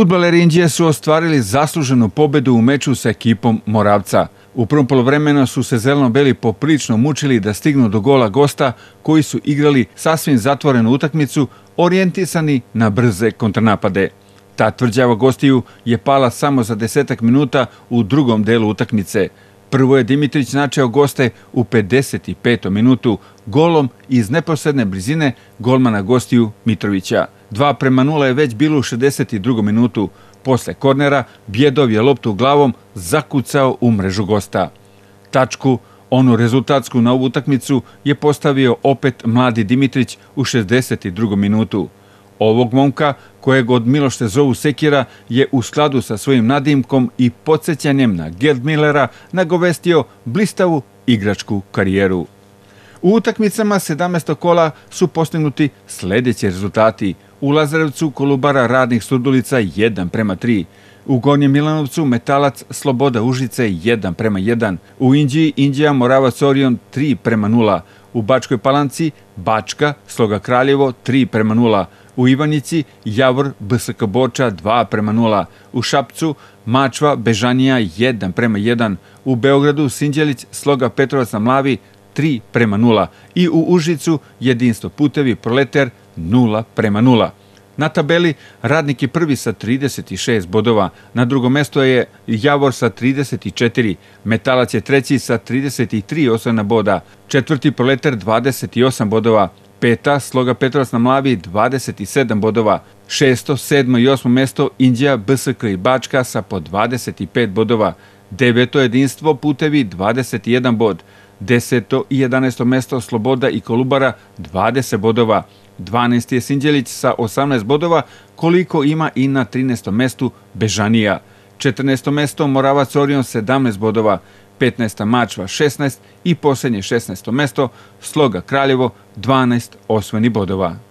Futbale Indije su ostvarili zasluženu pobedu u meču sa ekipom Moravca. U prvom polovremenu su se zeleno-beli poprilično mučili da stignu do gola gosta koji su igrali sasvim zatvorenu utakmicu orijentisani na brze kontranapade. Ta tvrđava gostiju je pala samo za desetak minuta u drugom delu utakmice. Prvo je Dimitrić načeo goste u 55. minutu golom iz neposredne blizine golmana gostiju Mitrovića. 2 prema 0 je već bilo u 62. minutu posle kornera, Bjedov je loptu glavom zakucao u mrežu gosta. Tačku, onu rezultatsku na ovu utakmicu, je postavio opet mladi Dimitrić u 62. minutu. Ovog momka, kojeg od Milošte zovu Sekira, je u skladu sa svojim nadimkom i podsjećanjem na Gerd Millera nagovestio blistavu igračku karijeru. U utakmicama 17. kola su postignuti sljedeći rezultati – u Lazarevcu Kolubara radnih Surdulica 1 prema 3, u Gornje Milanovcu Metalac Sloboda Užice 1 prema 1, u Indiji Indija Morava Sorion 3 prema 0, u Bačkoj Palanci Bačka Sloga Kraljevo 3 prema 0, u Ivanici Javor BSK Boča 2 prema 0, u Šapcu Mačva Bežanija 1 prema 1, u Beogradu Sinđelić Sloga Petrovac na Mlavi 3 prema 0 i u Užicu Jedinstvo putevi Proleter 0. 0 prema 0. Na tabeli radnik je prvi sa 36 bodova, na drugom mesto je Javor sa 34, Metalac je treći sa 33 osvojena boda, četvrti proletar 28 bodova, peta Sloga Petrovac na Mlavi 27 bodova, šesto, sedmo i osmo mesto Indija, BSK i Bačka sa po 25 bodova, deveto jedinstvo Putevi 21 bod, deseto i jedanesto mesto Sloboda i Kolubara 20 bodova, 12. je Sinđelić sa 18 bodova, koliko ima i na 13. mestu Bežanija. 14. mesto Moravac Orion 17 bodova, 15. Mačva 16 i posljednje 16. mesto Sloga Kraljevo 12 osveni bodova.